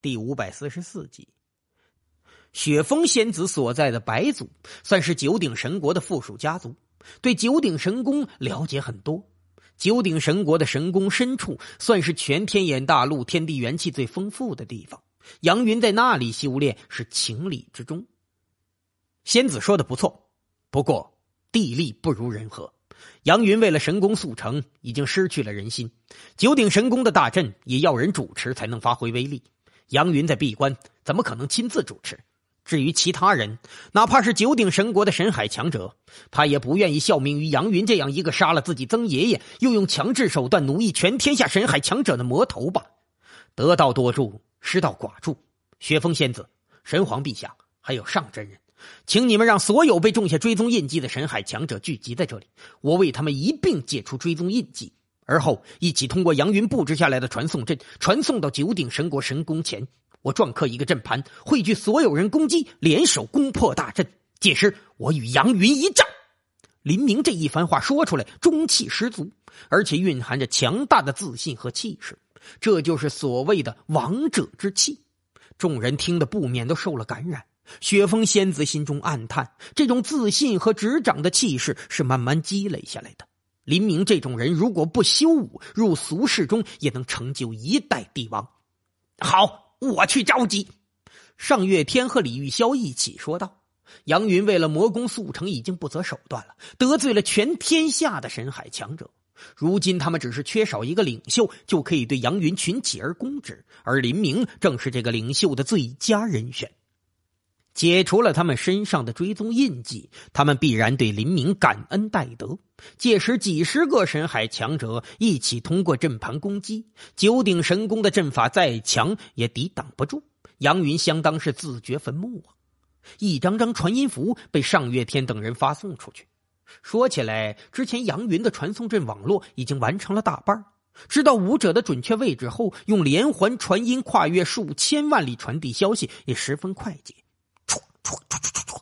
第五百四十四集，雪峰仙子所在的白族算是九鼎神国的附属家族，对九鼎神功了解很多。九鼎神国的神功深处算是全天眼大陆天地元气最丰富的地方，杨云在那里修炼是情理之中。仙子说的不错，不过地利不如人和。杨云为了神功速成，已经失去了人心。九鼎神功的大阵也要人主持才能发挥威力。杨云在闭关，怎么可能亲自主持？至于其他人，哪怕是九鼎神国的神海强者，他也不愿意效命于杨云这样一个杀了自己曾爷爷，又用强制手段奴役全天下神海强者的魔头吧？得道多助，失道寡助。雪峰仙子、神皇陛下，还有上真人，请你们让所有被种下追踪印记的神海强者聚集在这里，我为他们一并解除追踪印记。而后，一起通过杨云布置下来的传送阵，传送到九鼎神国神宫前。我篆刻一个阵盘，汇聚所有人攻击，联手攻破大阵。届时，我与杨云一战。林明这一番话说出来，中气十足，而且蕴含着强大的自信和气势，这就是所谓的王者之气。众人听得不免都受了感染。雪峰仙子心中暗叹，这种自信和执掌的气势是慢慢积累下来的。林明这种人，如果不修武，入俗世中也能成就一代帝王。好，我去召集。上月天和李玉霄一起说道：“杨云为了魔功速成，已经不择手段了，得罪了全天下的神海强者。如今他们只是缺少一个领袖，就可以对杨云群起而攻之。而林明正是这个领袖的最佳人选。”解除了他们身上的追踪印记，他们必然对林明感恩戴德。届时，几十个神海强者一起通过阵盘攻击九鼎神功的阵法，再强也抵挡不住。杨云相当是自掘坟墓啊！一张张传音符被上月天等人发送出去。说起来，之前杨云的传送阵网络已经完成了大半，知道武者的准确位置后，用连环传音跨越数千万里传递消息，也十分快捷。唰唰唰唰唰！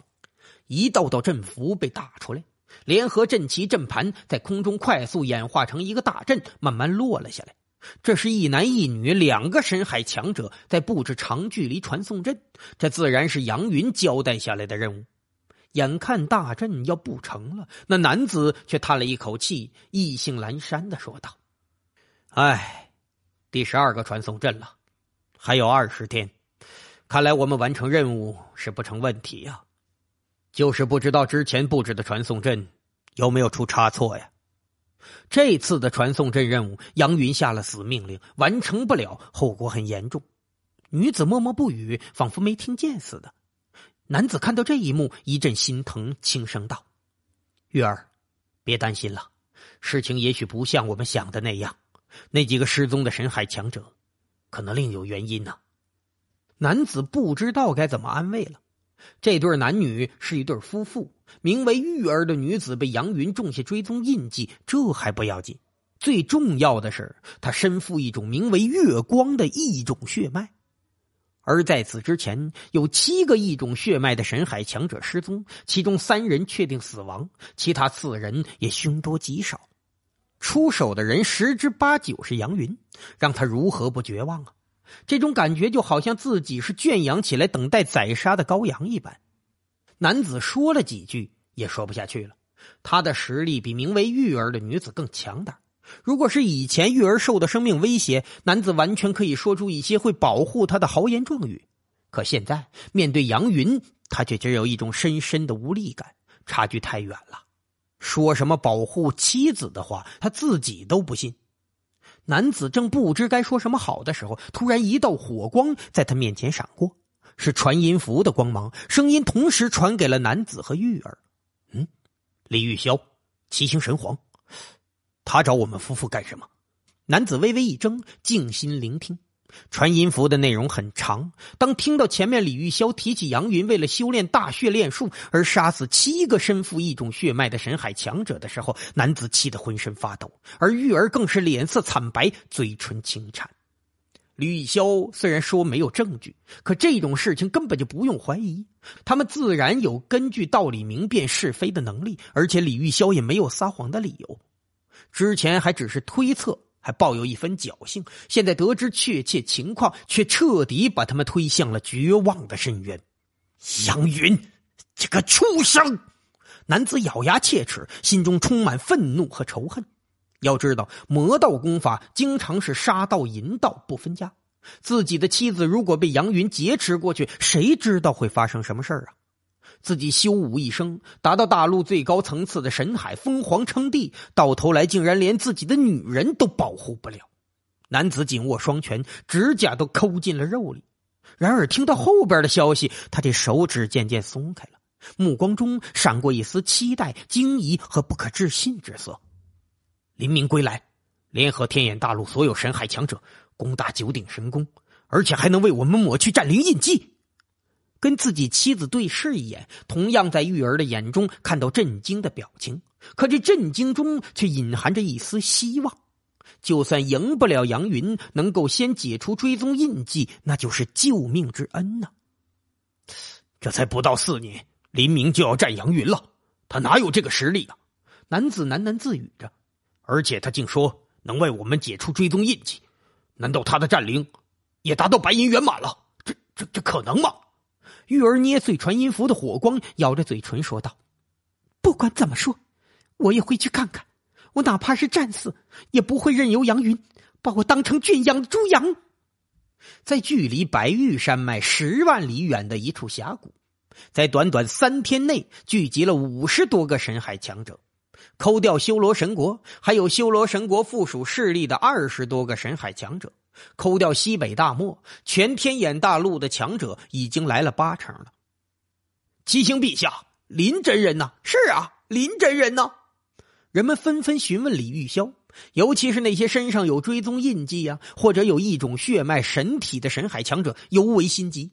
一道道阵符被打出来，联合阵旗阵盘在空中快速演化成一个大阵，慢慢落了下来。这是一男一女两个深海强者在布置长距离传送阵，这自然是杨云交代下来的任务。眼看大阵要不成了，那男子却叹了一口气，意兴阑珊的说道：“哎，第十二个传送阵了，还有二十天。”看来我们完成任务是不成问题呀，就是不知道之前布置的传送阵有没有出差错呀？这次的传送阵任务，杨云下了死命令，完成不了后果很严重。女子默默不语，仿佛没听见似的。男子看到这一幕，一阵心疼，轻声道：“玉儿，别担心了，事情也许不像我们想的那样，那几个失踪的神海强者，可能另有原因呢。”男子不知道该怎么安慰了。这对男女是一对夫妇，名为玉儿的女子被杨云种下追踪印记，这还不要紧。最重要的是，她身负一种名为月光的异种血脉。而在此之前，有七个异种血脉的神海强者失踪，其中三人确定死亡，其他四人也凶多吉少。出手的人十之八九是杨云，让他如何不绝望啊？这种感觉就好像自己是圈养起来等待宰杀的羔羊一般。男子说了几句，也说不下去了。他的实力比名为玉儿的女子更强大。如果是以前，玉儿受的生命威胁，男子完全可以说出一些会保护她的豪言壮语。可现在面对杨云，他却只有一种深深的无力感，差距太远了。说什么保护妻子的话，他自己都不信。男子正不知该说什么好的时候，突然一道火光在他面前闪过，是传音符的光芒，声音同时传给了男子和玉儿。嗯，李玉霄，七星神皇，他找我们夫妇干什么？男子微微一怔，静心聆听。传音符的内容很长。当听到前面李玉霄提起杨云为了修炼大血炼术而杀死七个身负一种血脉的神海强者的时候，男子气得浑身发抖，而玉儿更是脸色惨白，嘴唇轻颤。李玉霄虽然说没有证据，可这种事情根本就不用怀疑，他们自然有根据道理明辨是非的能力，而且李玉霄也没有撒谎的理由。之前还只是推测。还抱有一分侥幸，现在得知确切情况，却彻底把他们推向了绝望的深渊。杨云，这个畜生！男子咬牙切齿，心中充满愤怒和仇恨。要知道，魔道功法经常是杀道淫道不分家。自己的妻子如果被杨云劫持过去，谁知道会发生什么事儿啊？自己修武一生，达到大陆最高层次的神海，封皇称帝，到头来竟然连自己的女人都保护不了。男子紧握双拳，指甲都抠进了肉里。然而听到后边的消息，他的手指渐渐松开了，目光中闪过一丝期待、惊疑和不可置信之色。黎明归来，联合天眼大陆所有神海强者，攻打九鼎神宫，而且还能为我们抹去战灵印记。跟自己妻子对视一眼，同样在玉儿的眼中看到震惊的表情，可这震惊中却隐含着一丝希望。就算赢不了杨云，能够先解除追踪印记，那就是救命之恩呢。这才不到四年，林明就要战杨云了，他哪有这个实力啊？男子喃喃自语着，而且他竟说能为我们解除追踪印记，难道他的战灵也达到白银圆满了？这这这可能吗？玉儿捏碎传音符的火光，咬着嘴唇说道：“不管怎么说，我也会去看看。我哪怕是战死，也不会任由杨云把我当成圈养的猪羊。”在距离白玉山脉十万里远的一处峡谷，在短短三天内聚集了五十多个神海强者，扣掉修罗神国还有修罗神国附属势力的二十多个神海强者。抠掉西北大漠，全天眼大陆的强者已经来了八成了。七星陛下，林真人呐，是啊，林真人呢？人们纷纷询问李玉霄，尤其是那些身上有追踪印记呀，或者有一种血脉神体的神海强者，尤为心急。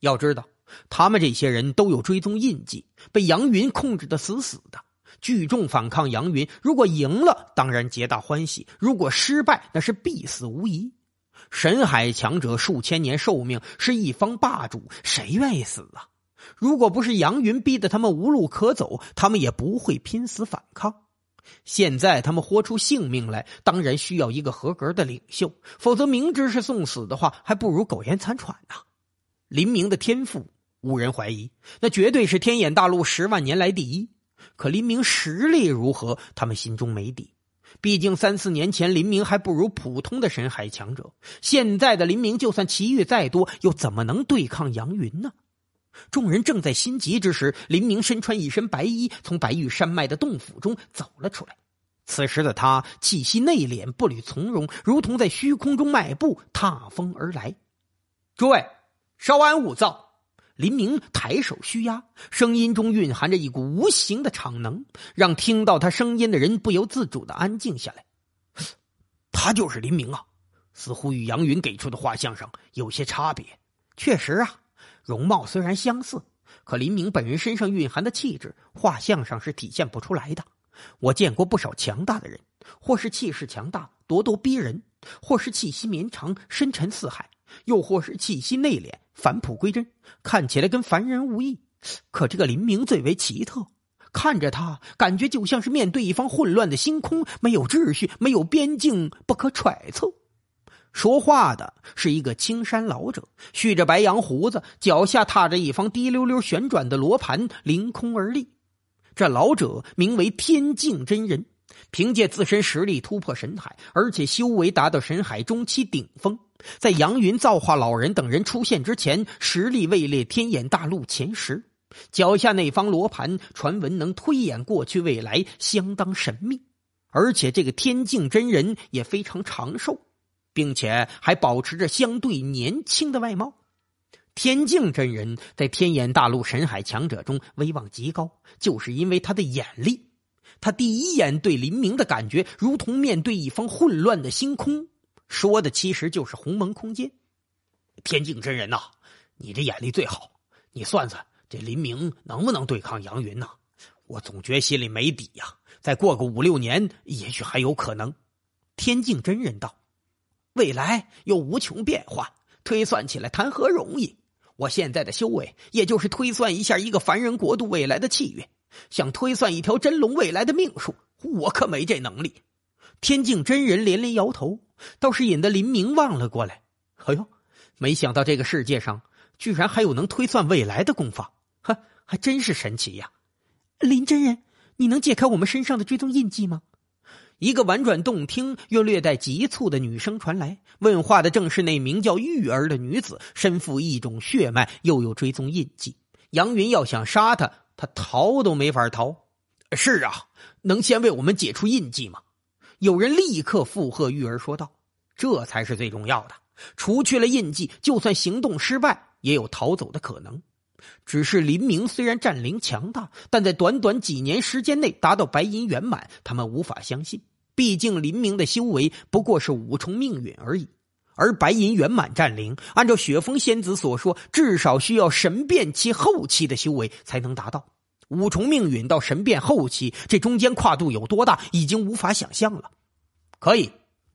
要知道，他们这些人都有追踪印记，被杨云控制的死死的。聚众反抗杨云，如果赢了，当然皆大欢喜；如果失败，那是必死无疑。神海强者数千年寿命，是一方霸主，谁愿意死啊？如果不是杨云逼得他们无路可走，他们也不会拼死反抗。现在他们豁出性命来，当然需要一个合格的领袖，否则明知是送死的话，还不如苟延残喘呢。林明的天赋无人怀疑，那绝对是天眼大陆十万年来第一。可林明实力如何，他们心中没底。毕竟三四年前，林明还不如普通的神海强者。现在的林明，就算奇遇再多，又怎么能对抗杨云呢？众人正在心急之时，林明身穿一身白衣，从白玉山脉的洞府中走了出来。此时的他，气息内敛，步履从容，如同在虚空中迈步，踏风而来。诸位，稍安勿躁。林明抬手虚压，声音中蕴含着一股无形的场能，让听到他声音的人不由自主的安静下来。他就是林明啊，似乎与杨云给出的画像上有些差别。确实啊，容貌虽然相似，可林明本人身上蕴含的气质，画像上是体现不出来的。我见过不少强大的人，或是气势强大、咄咄逼人，或是气息绵长、深沉似海，又或是气息内敛。返璞归真，看起来跟凡人无异。可这个林明最为奇特，看着他，感觉就像是面对一方混乱的星空，没有秩序，没有边境，不可揣测。说话的是一个青山老者，蓄着白羊胡子，脚下踏着一方滴溜溜旋转的罗盘，凌空而立。这老者名为天境真人。凭借自身实力突破神海，而且修为达到神海中期顶峰，在杨云、造化老人等人出现之前，实力位列天眼大陆前十。脚下那方罗盘，传闻能推演过去未来，相当神秘。而且这个天境真人也非常长寿，并且还保持着相对年轻的外貌。天境真人在天眼大陆神海强者中威望极高，就是因为他的眼力。他第一眼对林明的感觉，如同面对一方混乱的星空。说的其实就是鸿蒙空间。天境真人呐，你这眼力最好，你算算这林明能不能对抗杨云呐？我总觉心里没底呀。再过个五六年，也许还有可能。天境真人道：“未来有无穷变化，推算起来谈何容易？我现在的修为，也就是推算一下一个凡人国度未来的气运。”想推算一条真龙未来的命数，我可没这能力。天境真人连连摇头，倒是引得林明望了过来。哎呦，没想到这个世界上居然还有能推算未来的功法，呵，还真是神奇呀！林真人，你能解开我们身上的追踪印记吗？一个婉转动听又略带急促的女声传来。问话的正是那名叫玉儿的女子，身负一种血脉，又有追踪印记。杨云要想杀他。他逃都没法逃，是啊，能先为我们解除印记吗？有人立刻附和玉儿说道：“这才是最重要的。除去了印记，就算行动失败，也有逃走的可能。只是林明虽然战灵强大，但在短短几年时间内达到白银圆满，他们无法相信。毕竟林明的修为不过是五重命运而已。”而白银圆满战灵，按照雪峰仙子所说，至少需要神变期后期的修为才能达到。五重命陨到神变后期，这中间跨度有多大，已经无法想象了。可以，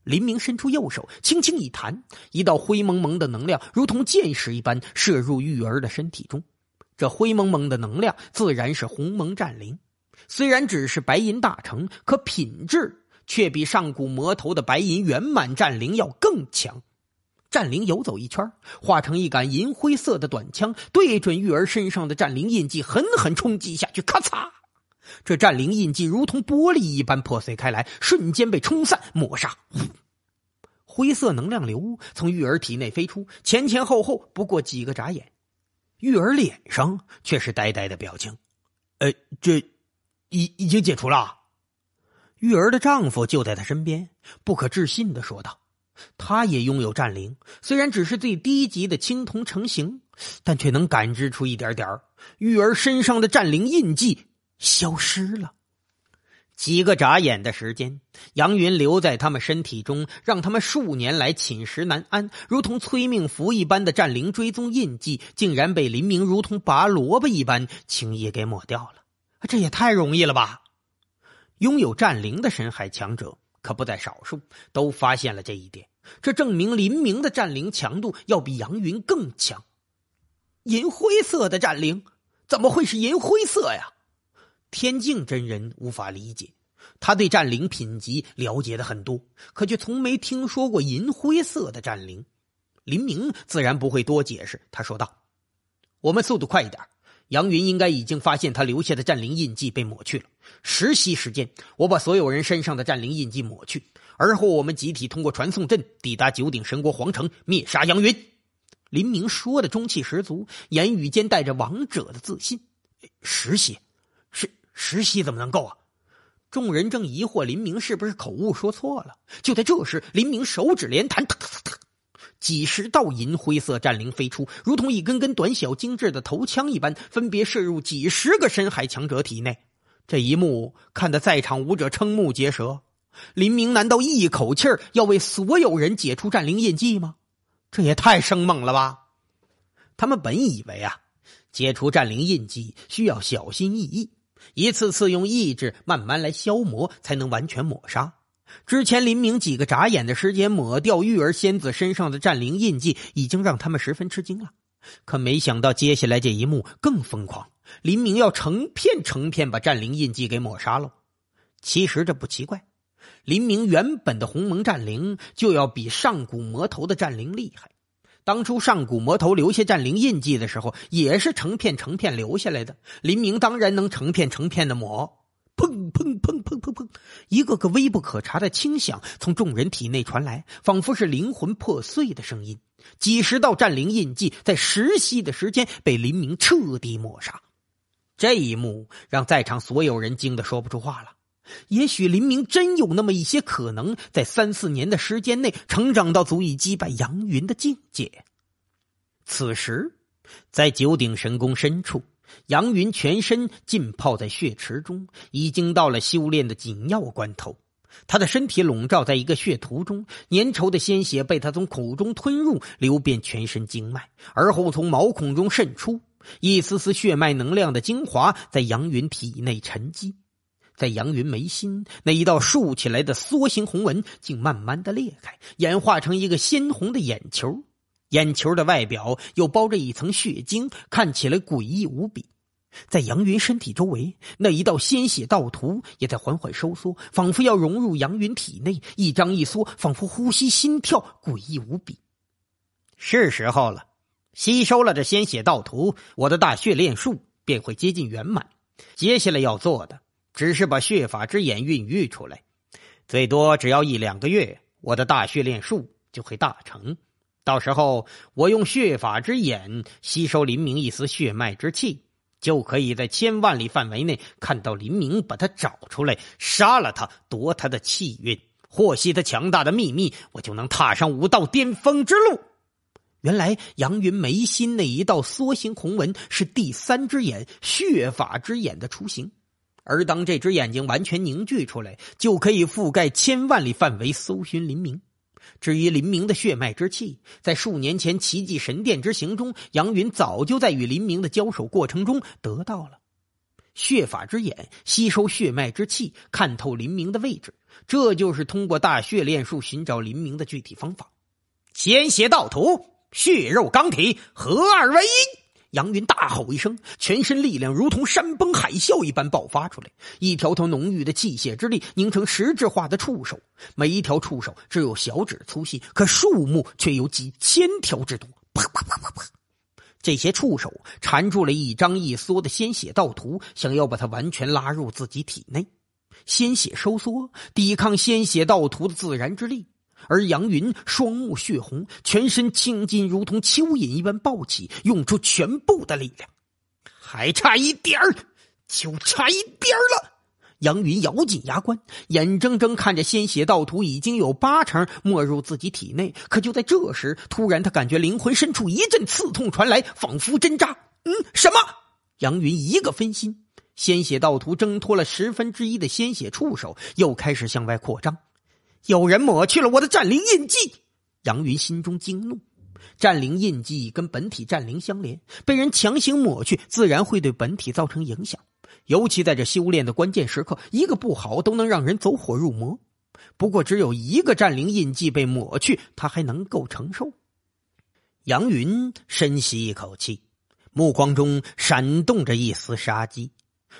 林明伸出右手，轻轻一弹，一道灰蒙蒙的能量如同箭矢一般射入玉儿的身体中。这灰蒙蒙的能量自然是鸿蒙战灵，虽然只是白银大成，可品质却比上古魔头的白银圆满战灵要更强。战灵游走一圈，化成一杆银灰色的短枪，对准玉儿身上的战灵印记，狠狠冲击下去。咔嚓！这战灵印记如同玻璃一般破碎开来，瞬间被冲散抹杀。灰色能量流从玉儿体内飞出，前前后后不过几个眨眼，玉儿脸上却是呆呆的表情。“呃，这已已经解除了。”玉儿的丈夫就在她身边，不可置信的说道。他也拥有战灵，虽然只是最低级的青铜成型，但却能感知出一点点玉儿身上的战灵印记消失了，几个眨眼的时间，杨云留在他们身体中，让他们数年来寝食难安，如同催命符一般的战灵追踪印记，竟然被林明如同拔萝卜一般轻易给抹掉了。这也太容易了吧？拥有战灵的深海强者。可不在少数，都发现了这一点。这证明林明的战灵强度要比杨云更强。银灰色的战灵怎么会是银灰色呀？天境真人无法理解，他对战灵品级了解的很多，可却从没听说过银灰色的战灵。林明自然不会多解释，他说道：“我们速度快一点。”杨云应该已经发现他留下的战灵印记被抹去了。实习时间，我把所有人身上的战灵印记抹去，而后我们集体通过传送阵抵达九鼎神国皇城，灭杀杨云。林明说的中气十足，言语间带着王者的自信。实习？是实习怎么能够啊？众人正疑惑林明是不是口误说错了，就在这时，林明手指连弹。几十道银灰色战灵飞出，如同一根根短小精致的头枪一般，分别射入几十个深海强者体内。这一幕看得在场武者瞠目结舌。林明难道一口气要为所有人解除战灵印记吗？这也太生猛了吧！他们本以为啊，解除战灵印记需要小心翼翼，一次次用意志慢慢来消磨，才能完全抹杀。之前林明几个眨眼的时间抹掉玉儿仙子身上的战灵印记，已经让他们十分吃惊了。可没想到接下来这一幕更疯狂，林明要成片成片把战灵印记给抹杀了。其实这不奇怪，林明原本的鸿蒙战灵就要比上古魔头的战灵厉害。当初上古魔头留下战灵印记的时候，也是成片成片留下来的。林明当然能成片成片的抹。砰砰砰砰砰砰！一个个微不可察的轻响从众人体内传来，仿佛是灵魂破碎的声音。几十道战灵印记在十息的时间被林明彻底抹杀。这一幕让在场所有人惊得说不出话了。也许林明真有那么一些可能，在三四年的时间内成长到足以击败杨云的境界。此时，在九鼎神宫深处。杨云全身浸泡在血池中，已经到了修炼的紧要关头。他的身体笼罩在一个血涂中，粘稠的鲜血被他从口中吞入，流遍全身经脉，而后从毛孔中渗出。一丝丝血脉能量的精华在杨云体内沉积，在杨云眉心那一道竖起来的梭形红纹，竟慢慢的裂开，演化成一个鲜红的眼球。眼球的外表又包着一层血晶，看起来诡异无比。在杨云身体周围，那一道鲜血道图也在缓缓收缩，仿佛要融入杨云体内，一张一缩，仿佛呼吸、心跳，诡异无比。是时候了，吸收了这鲜血道图，我的大血炼术便会接近圆满。接下来要做的，只是把血法之眼孕育出来，最多只要一两个月，我的大血炼术就会大成。到时候，我用血法之眼吸收林明一丝血脉之气，就可以在千万里范围内看到林明，把他找出来，杀了他，夺他的气运，获悉他强大的秘密，我就能踏上武道巅峰之路。原来，杨云眉心那一道梭形红纹是第三只眼——血法之眼的雏形，而当这只眼睛完全凝聚出来，就可以覆盖千万里范围搜寻林明。至于林明的血脉之气，在数年前奇迹神殿之行中，杨云早就在与林明的交手过程中得到了。血法之眼吸收血脉之气，看透林明的位置，这就是通过大血炼术寻找林明的具体方法。鲜血道图，血肉钢体合二为一。杨云大吼一声，全身力量如同山崩海啸一般爆发出来，一条条浓郁的气血之力凝成实质化的触手，每一条触手只有小指粗细，可数目却有几千条之多。啪啪啪啪啪，这些触手缠住了一张一缩的鲜血道图，想要把它完全拉入自己体内。鲜血收缩，抵抗鲜血道图的自然之力。而杨云双目血红，全身青筋如同蚯蚓一般暴起，用出全部的力量，还差一点儿，就差一边儿了。杨云咬紧牙关，眼睁睁看着鲜血道图已经有八成没入自己体内。可就在这时，突然他感觉灵魂深处一阵刺痛传来，仿佛针扎。嗯，什么？杨云一个分心，鲜血道图挣脱了十分之一的鲜血触手，又开始向外扩张。有人抹去了我的战灵印记，杨云心中惊怒。战灵印记跟本体战灵相连，被人强行抹去，自然会对本体造成影响。尤其在这修炼的关键时刻，一个不好都能让人走火入魔。不过，只有一个战灵印记被抹去，他还能够承受。杨云深吸一口气，目光中闪动着一丝杀机。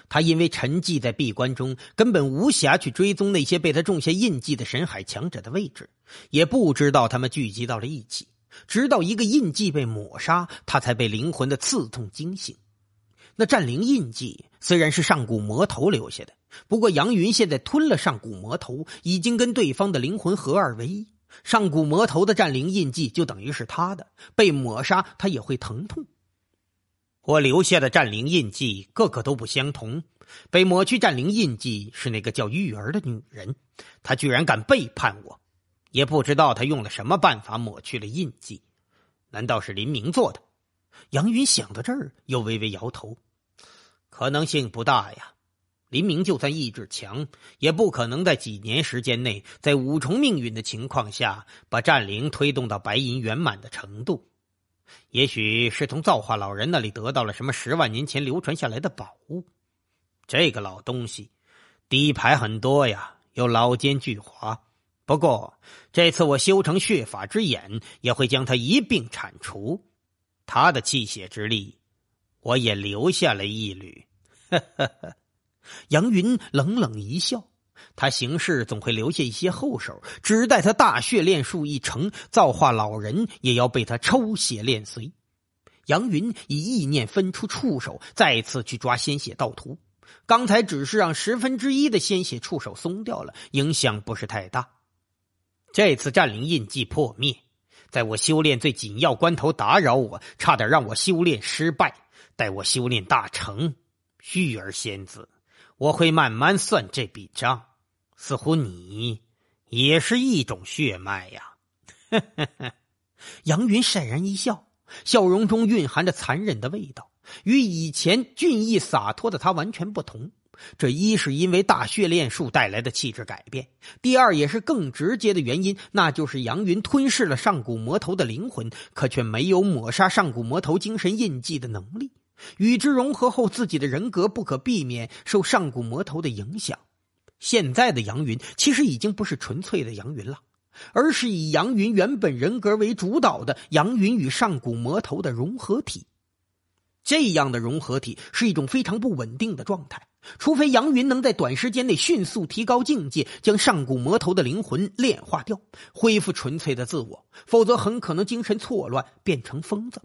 他因为沉寂在闭关中，根本无暇去追踪那些被他种下印记的神海强者的位置，也不知道他们聚集到了一起。直到一个印记被抹杀，他才被灵魂的刺痛惊醒。那战灵印记虽然是上古魔头留下的，不过杨云现在吞了上古魔头，已经跟对方的灵魂合二为一，上古魔头的战灵印记就等于是他的，被抹杀他也会疼痛。我留下的战灵印记个个都不相同，被抹去战灵印记是那个叫玉儿的女人，她居然敢背叛我，也不知道她用了什么办法抹去了印记，难道是林明做的？杨云想到这儿，又微微摇头，可能性不大呀。林明就算意志强，也不可能在几年时间内，在五重命运的情况下，把战灵推动到白银圆满的程度。也许是从造化老人那里得到了什么十万年前流传下来的宝物。这个老东西，底牌很多呀，又老奸巨猾。不过，这次我修成血法之眼，也会将他一并铲除。他的泣血之力，我也留下了一缕。呵呵呵，杨云冷冷一笑。他行事总会留下一些后手，只待他大血炼术一成，造化老人也要被他抽血炼髓。杨云以意念分出触手，再次去抓鲜血盗徒。刚才只是让十分之一的鲜血触手松掉了，影响不是太大。这次占领印记破灭，在我修炼最紧要关头打扰我，差点让我修炼失败。待我修炼大成，玉儿仙子，我会慢慢算这笔账。似乎你也是一种血脉呀，杨云讪然一笑，笑容中蕴含着残忍的味道，与以前俊逸洒脱的他完全不同。这一是因为大血炼术带来的气质改变，第二也是更直接的原因，那就是杨云吞噬了上古魔头的灵魂，可却没有抹杀上古魔头精神印记的能力，与之融合后，自己的人格不可避免受上古魔头的影响。现在的杨云其实已经不是纯粹的杨云了，而是以杨云原本人格为主导的杨云与上古魔头的融合体。这样的融合体是一种非常不稳定的状态，除非杨云能在短时间内迅速提高境界，将上古魔头的灵魂炼化掉，恢复纯粹的自我，否则很可能精神错乱，变成疯子。